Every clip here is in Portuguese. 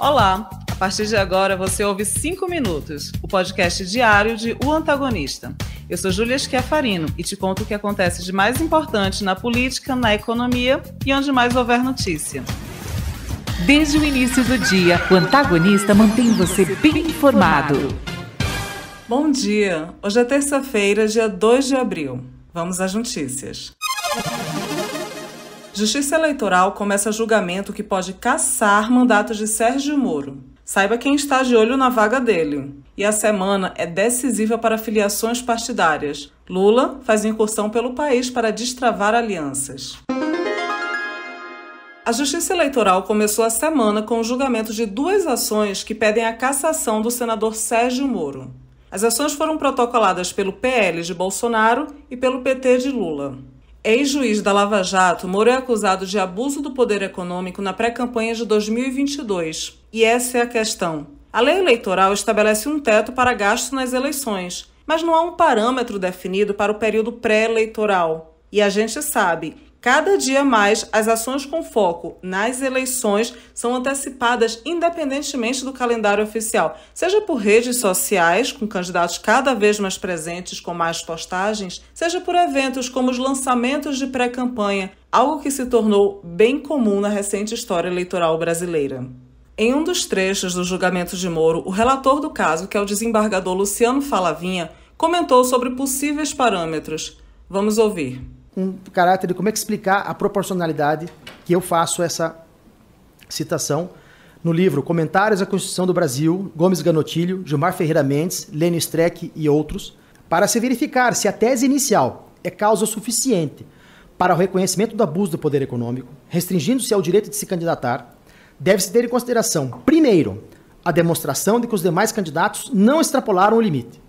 Olá! A partir de agora você ouve 5 Minutos, o podcast diário de O Antagonista. Eu sou Júlia Schiaffarino e te conto o que acontece de mais importante na política, na economia e onde mais houver notícia. Desde o início do dia, o Antagonista mantém você bem informado. Bom dia! Hoje é terça-feira, dia 2 de abril. Vamos às notícias. Justiça Eleitoral começa julgamento que pode cassar mandatos de Sérgio Moro. Saiba quem está de olho na vaga dele. E a semana é decisiva para filiações partidárias. Lula faz incursão pelo país para destravar alianças. A Justiça Eleitoral começou a semana com o julgamento de duas ações que pedem a cassação do senador Sérgio Moro. As ações foram protocoladas pelo PL de Bolsonaro e pelo PT de Lula. Ex-juiz da Lava Jato, Moro é acusado de abuso do poder econômico na pré-campanha de 2022. E essa é a questão. A lei eleitoral estabelece um teto para gastos nas eleições, mas não há um parâmetro definido para o período pré-eleitoral. E a gente sabe Cada dia mais, as ações com foco nas eleições são antecipadas independentemente do calendário oficial, seja por redes sociais, com candidatos cada vez mais presentes com mais postagens, seja por eventos como os lançamentos de pré-campanha, algo que se tornou bem comum na recente história eleitoral brasileira. Em um dos trechos do julgamento de Moro, o relator do caso, que é o desembargador Luciano Falavinha, comentou sobre possíveis parâmetros. Vamos ouvir um caráter de como é que explicar a proporcionalidade que eu faço essa citação no livro Comentários à Constituição do Brasil, Gomes Ganotilho, Gilmar Ferreira Mendes, Lênio Streck e outros, para se verificar se a tese inicial é causa suficiente para o reconhecimento do abuso do poder econômico, restringindo-se ao direito de se candidatar, deve-se ter em consideração, primeiro, a demonstração de que os demais candidatos não extrapolaram o limite.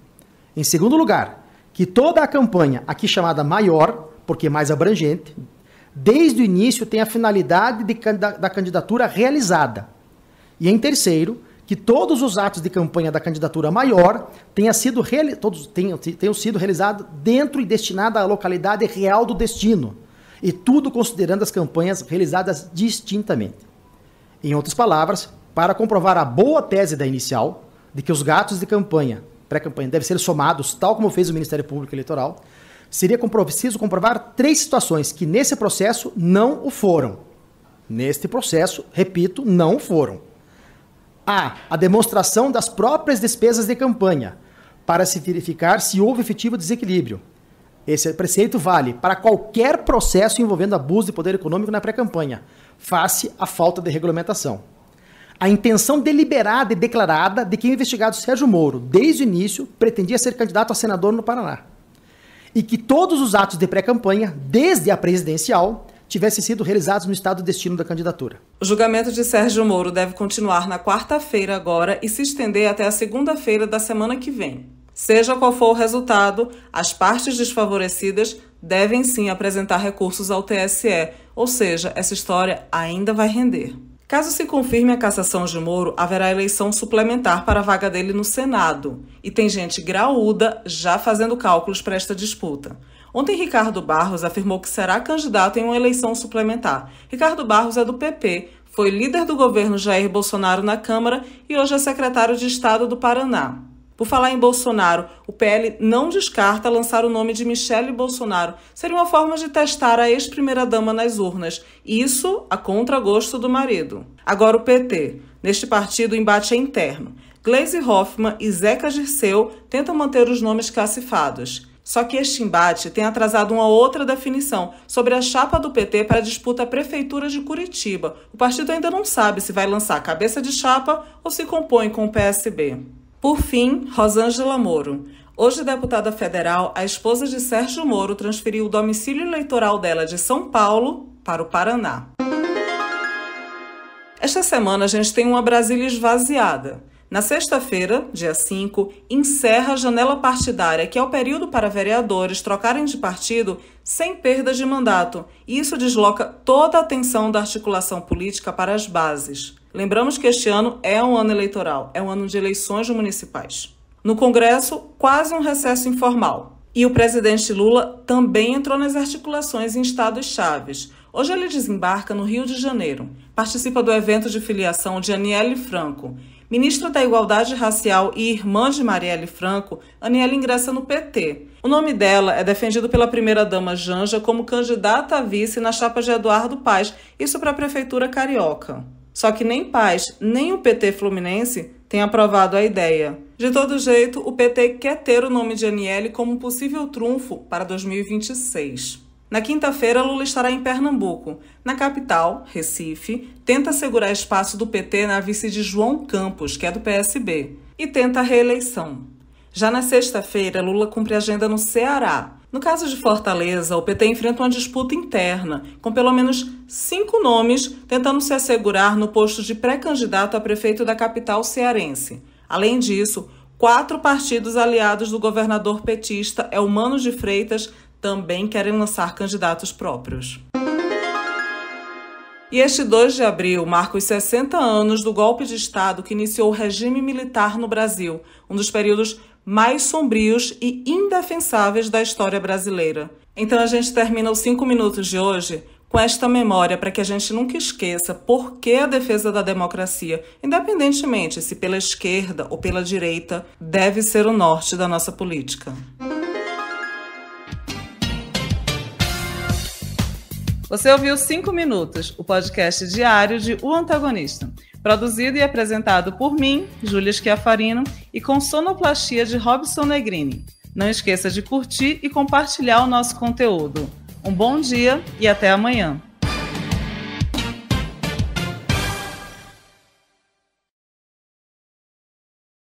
Em segundo lugar, que toda a campanha, aqui chamada maior, porque é mais abrangente, desde o início tem a finalidade de, da candidatura realizada. E em terceiro, que todos os atos de campanha da candidatura maior tenha sido todos tenham, tenham sido realizados dentro e destinado à localidade real do destino, e tudo considerando as campanhas realizadas distintamente. Em outras palavras, para comprovar a boa tese da inicial de que os gastos de campanha, pré-campanha, devem ser somados, tal como fez o Ministério Público Eleitoral, seria preciso comprovar três situações que nesse processo não o foram. Neste processo, repito, não foram. A. A demonstração das próprias despesas de campanha, para se verificar se houve efetivo desequilíbrio. Esse preceito vale para qualquer processo envolvendo abuso de poder econômico na pré-campanha, face à falta de regulamentação. A intenção deliberada e declarada de que o investigado Sérgio Moro, desde o início, pretendia ser candidato a senador no Paraná e que todos os atos de pré-campanha, desde a presidencial, tivessem sido realizados no estado destino da candidatura. O julgamento de Sérgio Moro deve continuar na quarta-feira agora e se estender até a segunda-feira da semana que vem. Seja qual for o resultado, as partes desfavorecidas devem sim apresentar recursos ao TSE, ou seja, essa história ainda vai render. Caso se confirme a cassação de Moro, haverá eleição suplementar para a vaga dele no Senado. E tem gente graúda já fazendo cálculos para esta disputa. Ontem, Ricardo Barros afirmou que será candidato em uma eleição suplementar. Ricardo Barros é do PP, foi líder do governo Jair Bolsonaro na Câmara e hoje é secretário de Estado do Paraná. Por falar em Bolsonaro, o PL não descarta lançar o nome de Michele Bolsonaro. Seria uma forma de testar a ex-primeira-dama nas urnas. Isso a contragosto do marido. Agora o PT. Neste partido, o embate é interno. Gleisi Hoffmann e Zeca Girceu tentam manter os nomes classificados. Só que este embate tem atrasado uma outra definição sobre a chapa do PT para a disputa à Prefeitura de Curitiba. O partido ainda não sabe se vai lançar a cabeça de chapa ou se compõe com o PSB. Por fim, Rosângela Moro. Hoje, deputada federal, a esposa de Sérgio Moro transferiu o domicílio eleitoral dela de São Paulo para o Paraná. Esta semana a gente tem uma Brasília esvaziada. Na sexta-feira, dia 5, encerra a janela partidária, que é o período para vereadores trocarem de partido sem perda de mandato, e isso desloca toda a atenção da articulação política para as bases. Lembramos que este ano é um ano eleitoral, é um ano de eleições municipais. No Congresso, quase um recesso informal. E o presidente Lula também entrou nas articulações em estados chaves. Hoje ele desembarca no Rio de Janeiro. Participa do evento de filiação de Aniele Franco. Ministra da Igualdade Racial e irmã de Marielle Franco, Aniele ingressa no PT. O nome dela é defendido pela primeira-dama Janja como candidata a vice na chapa de Eduardo Paz, isso para a Prefeitura Carioca. Só que nem Paz, nem o PT Fluminense têm aprovado a ideia. De todo jeito, o PT quer ter o nome de Aniele como possível trunfo para 2026. Na quinta-feira, Lula estará em Pernambuco. Na capital, Recife, tenta segurar espaço do PT na vice de João Campos, que é do PSB, e tenta a reeleição. Já na sexta-feira, Lula cumpre agenda no Ceará. No caso de Fortaleza, o PT enfrenta uma disputa interna, com pelo menos cinco nomes tentando se assegurar no posto de pré-candidato a prefeito da capital cearense. Além disso, quatro partidos aliados do governador petista Elmano de Freitas também querem lançar candidatos próprios. E este 2 de abril marca os 60 anos do golpe de Estado que iniciou o regime militar no Brasil, um dos períodos mais sombrios e indefensáveis da história brasileira. Então a gente termina os cinco minutos de hoje com esta memória para que a gente nunca esqueça por que a defesa da democracia, independentemente se pela esquerda ou pela direita, deve ser o norte da nossa política. Você ouviu Cinco Minutos, o podcast diário de O Antagonista, produzido e apresentado por mim, Júlia Schiafarino, e com sonoplastia de Robson Negrini. Não esqueça de curtir e compartilhar o nosso conteúdo. Um bom dia e até amanhã!